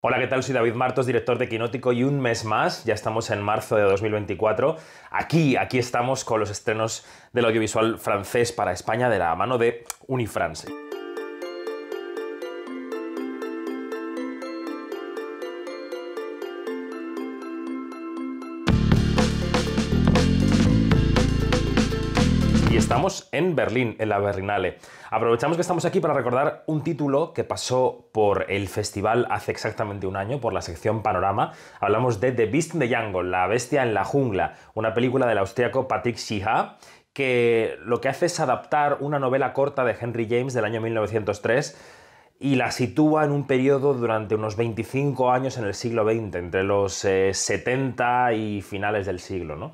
Hola, ¿qué tal? Soy David Martos, director de Quinótico y un mes más, ya estamos en marzo de 2024. Aquí, aquí estamos con los estrenos del audiovisual francés para España de la mano de Unifrance. estamos en Berlín, en la Berlinale. Aprovechamos que estamos aquí para recordar un título que pasó por el festival hace exactamente un año, por la sección Panorama. Hablamos de The Beast in the Jungle, La Bestia en la Jungla, una película del austriaco Patrick Schiha que lo que hace es adaptar una novela corta de Henry James del año 1903 y la sitúa en un periodo durante unos 25 años en el siglo XX, entre los 70 eh, y finales del siglo. ¿no?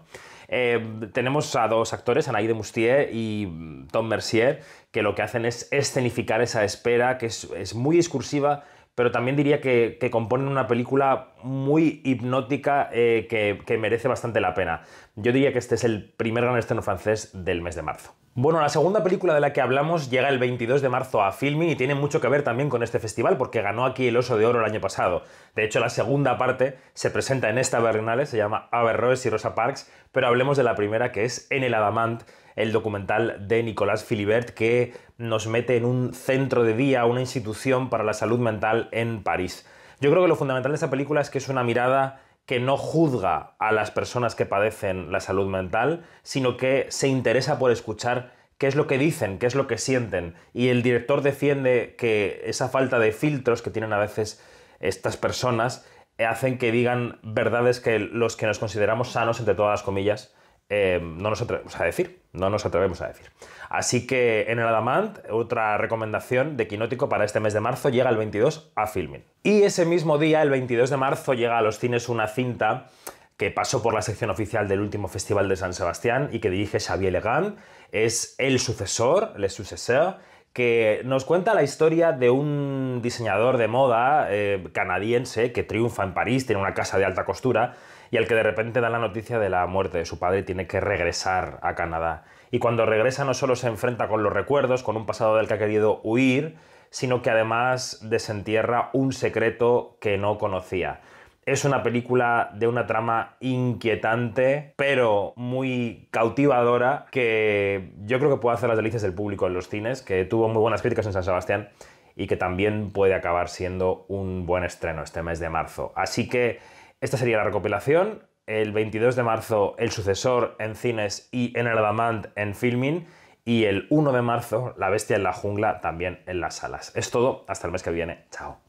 Eh, tenemos a dos actores, Anaïde Mustier y mm, Tom Mercier, que lo que hacen es escenificar esa espera, que es, muy discursiva, pero también diría que, componen una película muy hipnótica eh, que, que merece bastante la pena. Yo diría que este es el primer gran estreno francés del mes de marzo. Bueno, la segunda película de la que hablamos llega el 22 de marzo a Filmin y tiene mucho que ver también con este festival porque ganó aquí el Oso de Oro el año pasado. De hecho, la segunda parte se presenta en esta Berlinale, se llama Averroes y Rosa Parks, pero hablemos de la primera que es En el Adamant, el documental de Nicolas Philibert que nos mete en un centro de día, una institución para la salud mental en París. Yo creo que lo fundamental de esta película es que es una mirada que no juzga a las personas que padecen la salud mental, sino que se interesa por escuchar qué es lo que dicen, qué es lo que sienten. Y el director defiende que esa falta de filtros que tienen a veces estas personas hacen que digan verdades que los que nos consideramos sanos, entre todas las comillas, eh, no nos atrevemos a decir. No nos atrevemos a decir. Así que en el Adamant, otra recomendación de Quinótico para este mes de marzo llega el 22 a Filmin. Y ese mismo día, el 22 de marzo, llega a los cines una cinta que pasó por la sección oficial del último Festival de San Sebastián y que dirige Xavier Legan. Es el sucesor, le sucesor, que nos cuenta la historia de un diseñador de moda eh, canadiense que triunfa en París, tiene una casa de alta costura y al que de repente da la noticia de la muerte de su padre y tiene que regresar a Canadá. Y cuando regresa no solo se enfrenta con los recuerdos, con un pasado del que ha querido huir, sino que además desentierra un secreto que no conocía. Es una película de una trama inquietante, pero muy cautivadora, que yo creo que puede hacer las delicias del público en los cines, que tuvo muy buenas críticas en San Sebastián y que también puede acabar siendo un buen estreno este mes de marzo. Así que esta sería la recopilación. El 22 de marzo, El sucesor en cines y En el Adamant en filming. Y el 1 de marzo, La bestia en la jungla también en las salas. Es todo, hasta el mes que viene. Chao.